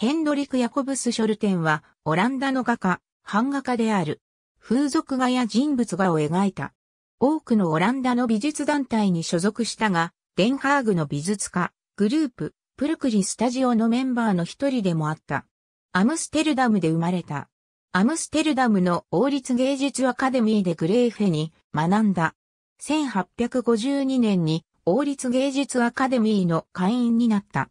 ヘンドリク・ヤコブス・ショルテンは、オランダの画家、版画家である。風俗画や人物画を描いた。多くのオランダの美術団体に所属したが、デンハーグの美術家、グループ、プルクリスタジオのメンバーの一人でもあった。アムステルダムで生まれた。アムステルダムの王立芸術アカデミーでグレーフェに学んだ。1852年に王立芸術アカデミーの会員になった。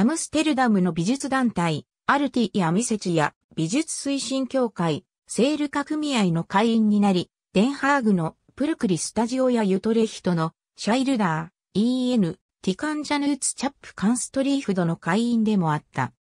アムステルダムの美術団体、アルティ・アミセチや美術推進協会、セール化組合の会員になり、デンハーグのプルクリスタジオやユトレヒトのシャイルダー、EN、ティカンジャヌーツチャップカンストリーフドの会員でもあった。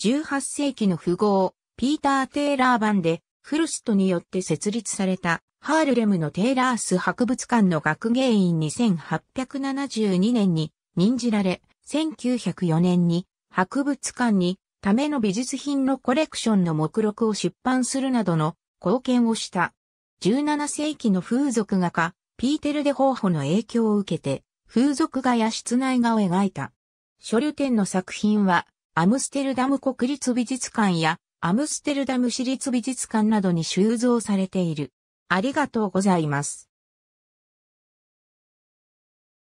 18世紀の富豪、ピーター・テイラー版で、フルストによって設立された、ハールレムのテイラース博物館の学芸員2872年に任じられ、1904年に博物館にための美術品のコレクションの目録を出版するなどの貢献をした。17世紀の風俗画家、ピーテル・デ・ホーホの影響を受けて、風俗画や室内画を描いた。書有展の作品は、アムステルダム国立美術館や、アムステルダム市立美術館などに収蔵されている。ありがとうございます。